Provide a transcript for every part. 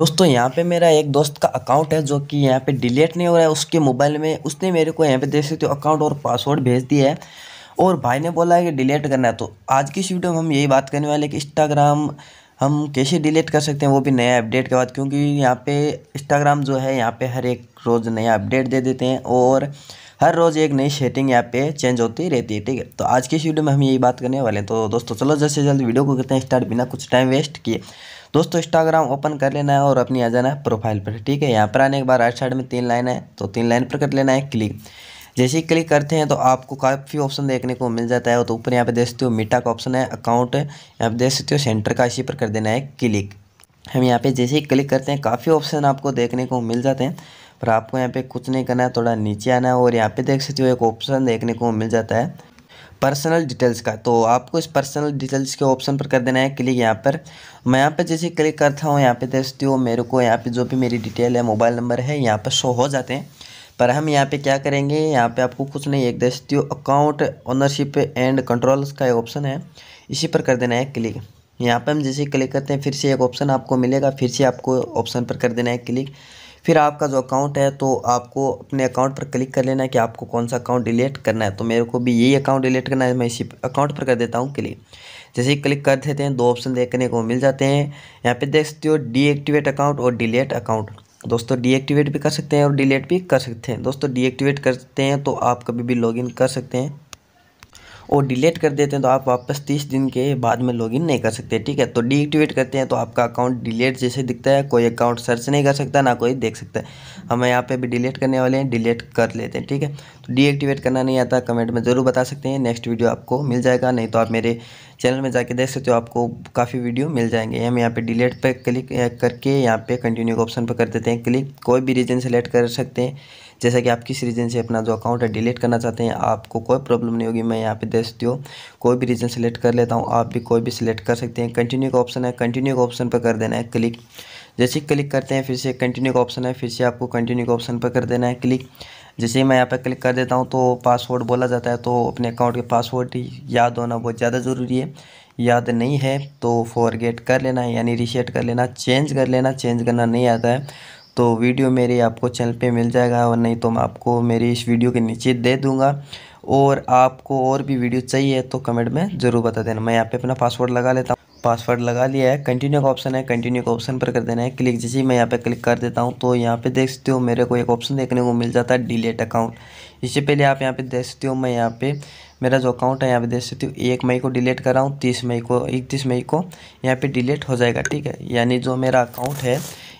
दोस्तों यहाँ पे मेरा एक दोस्त का अकाउंट है जो कि यहाँ पे डिलीट नहीं हो रहा है उसके मोबाइल में उसने मेरे को यहाँ पे देख सकते हो अकाउंट और पासवर्ड भेज दिया है और भाई ने बोला है कि डिलीट करना है तो आज की इस वीडियो में हम यही बात करने वाले कि इंस्टाग्राम हम कैसे डिलीट कर सकते हैं वो भी नया अपडेट के बाद क्योंकि यहाँ पे इंस्टाग्राम जो है यहाँ पे हर एक रोज़ नया अपडेट दे देते हैं और हर रोज़ एक नई सेटिंग यहाँ पे चेंज होती रहती है ठीक है तो आज की इस वीडियो में हम यही बात करने वाले हैं तो दोस्तों चलो जल्द से जल्द वीडियो को करते हैं स्टार्ट बिना कुछ टाइम वेस्ट किए दोस्तों इंस्टाग्राम ओपन कर लेना है और अपनी आ जाना है प्रोफाइल पर ठीक है यहाँ पर आने के बाद राइट साइड में तीन लाइन है तो तीन लाइन पर कर लेना है क्लिक जैसे ही क्लिक करते हैं तो आपको काफ़ी ऑप्शन देखने को मिल जाता है तो ऊपर यहाँ पे देख सकते हो मीटा का ऑप्शन है अकाउंट यहाँ पे देख सकते हो सेंटर का इसी पर कर देना है क्लिक हम यहाँ पे जैसे ही क्लिक करते हैं काफ़ी ऑप्शन आपको देखने को मिल जाते हैं पर आपको यहाँ पे कुछ नहीं करना है थोड़ा नीचे आना है और यहाँ पर देख सकते हो एक ऑप्शन देखने को मिल जाता है पर्सनल डिटेल्स का तो आपको इस पर्सनल डिटेल्स के ऑप्शन पर कर देना है क्लिक यहाँ पर मैं यहाँ पे जैसे क्लिक करता हूँ यहाँ पे देख सकती हूँ मेरे को यहाँ पे जो भी मेरी डिटेल है मोबाइल नंबर है यहाँ पर शो हो जाते हैं पर हम यहाँ पे क्या करेंगे यहाँ पे आपको कुछ नहीं एक हो अकाउंट ओनरशिप एंड कंट्रोल्स का एक ऑप्शन है इसी पर कर देना है क्लिक यहाँ पे हम जैसे क्लिक करते हैं फिर से एक ऑप्शन आपको मिलेगा फिर से आपको ऑप्शन पर कर देना है क्लिक फिर आपका जो अकाउंट है तो आपको अपने अकाउंट पर क्लिक कर लेना है कि आपको कौन सा अकाउंट डिलीट करना है तो मेरे को भी यही अकाउंट डिलीट करना है मैं इसी अकाउंट पर कर देता हूँ क्लिक जैसे ही क्लिक कर देते हैं दो ऑप्शन देखने को मिल जाते हैं यहाँ पे देख सकते हो डीएक्टिवेट अकाउंट और डिलीट अकाउंट दोस्तों डीएक्टिवेट भी कर सकते हैं और डिलीट भी कर सकते हैं दोस्तों डीएक्टिवेट करते हैं तो आप कभी भी लॉगिन कर सकते हैं और डिलीट कर देते हैं तो आप वापस तीस दिन के बाद में लॉगिन नहीं कर सकते ठीक है तो डीएक्टिवेट करते हैं तो आपका अकाउंट डिलीट जैसे दिखता है कोई अकाउंट सर्च नहीं कर सकता ना कोई देख सकता है हम यहाँ पर भी डिलीट करने वाले हैं डिलीट कर लेते हैं ठीक है तो डीएक्टिवेट करना नहीं आता कमेंट में ज़रूर बता सकते हैं नेक्स्ट वीडियो आपको मिल जाएगा नहीं तो आप मेरे चैनल में जाके देख सकते हो आपको काफ़ी वीडियो मिल जाएंगे हम यहाँ पे डिलीट पे क्लिक करके यहाँ पे कंटिन्यू के ऑप्शन पर कर देते हैं क्लिक कोई भी रीजन सेलेक्ट कर सकते हैं जैसा कि आप किस रीजन से अपना जो अकाउंट है डिलीट करना चाहते हैं आपको कोई प्रॉब्लम नहीं होगी मैं यहाँ पे देख सकती हूँ कोई भी रीजन सेलेक्ट कर लेता हूँ आप भी कोई भी सिलेक्ट कर सकते हैं कंटिन्यू का ऑप्शन है कंटिन्यू का ऑप्शन पर कर देना है क्लिक जैसे क्लिक करते हैं फिर से कंटिन्यू का ऑप्शन है फिर से आपको कंटिन्यू का ऑप्शन पर कर देना है क्लिक जैसे ही मैं यहाँ पर क्लिक कर देता हूँ तो पासवर्ड बोला जाता है तो अपने अकाउंट के पासवर्ड याद होना बहुत ज़्यादा ज़रूरी है याद नहीं है तो फॉरगेट कर लेना यानी रिसेट कर लेना चेंज कर लेना चेंज करना नहीं आता है तो वीडियो मेरी आपको चैनल पे मिल जाएगा और नहीं तो मैं आपको मेरी इस वीडियो के नीचे दे दूंगा और आपको और भी वीडियो चाहिए तो कमेंट में ज़रूर बता देना मैं यहाँ पे अपना पासवर्ड लगा लेता हूँ पासवर्ड लगा लिया है कंटिन्यू का ऑप्शन है कंटिन्यू का ऑप्शन पर कर देना है क्लिक जैसे मैं यहाँ पे क्लिक कर देता हूँ तो यहाँ पे देख सकते हो मेरे को एक ऑप्शन देखने को मिल जाता है डिलीट अकाउंट इससे पहले आप यहाँ पे देख सकते हो मैं यहाँ पे मेरा जो अकाउंट है यहाँ पे देख सकते हो एक मई को डिलीट कर रहा हूँ तीस मई को इकतीस मई को यहाँ पर डिलीट हो जाएगा ठीक है यानी जो मेरा अकाउंट है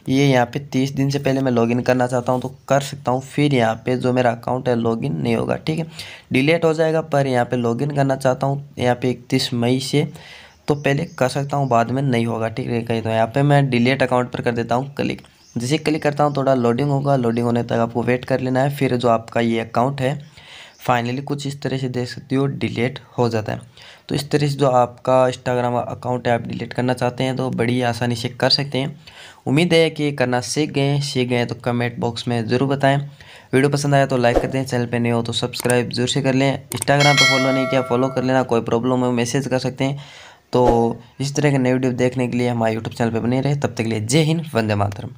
ये यहाँ पे तीस दिन से पहले मैं लॉगिन करना चाहता हूँ तो कर सकता हूँ फिर यहाँ पे जो मेरा अकाउंट है लॉगिन नहीं होगा ठीक है डिलीट हो जाएगा पर यहाँ पे लॉगिन करना चाहता हूँ यहाँ पे इकतीस मई से तो पहले कर सकता हूँ बाद में नहीं होगा ठीक है कहीं तो यहाँ पे मैं डिलेट अकाउंट पर कर देता हूँ क्लिक जैसे क्लिक करता हूँ थोड़ा लोडिंग होगा लोडिंग होने तक आपको वेट कर लेना है फिर जो आपका ये अकाउंट है फाइनली कुछ इस तरह से देख सकते हो डिलीट हो जाता है तो इस तरह से जो आपका इंस्टाग्राम अकाउंट है आप डिलीट करना चाहते हैं तो बड़ी आसानी से कर सकते हैं उम्मीद है कि करना सीख गए सीख गए तो कमेंट बॉक्स में ज़रूर बताएं वीडियो पसंद आया तो लाइक कर दें चैनल पे नहीं हो तो सब्सक्राइब जरूर से कर लें इंस्टाग्राम पर फॉलो नहीं किया फॉलो कर लेना कोई प्रॉब्लम हो मैसेज कर सकते हैं तो इस तरह के नए वीडियो देखने के लिए हमारे यूट्यूब चैनल पर बने रहे तब तक के लिए जय हिंद वंदे मातरम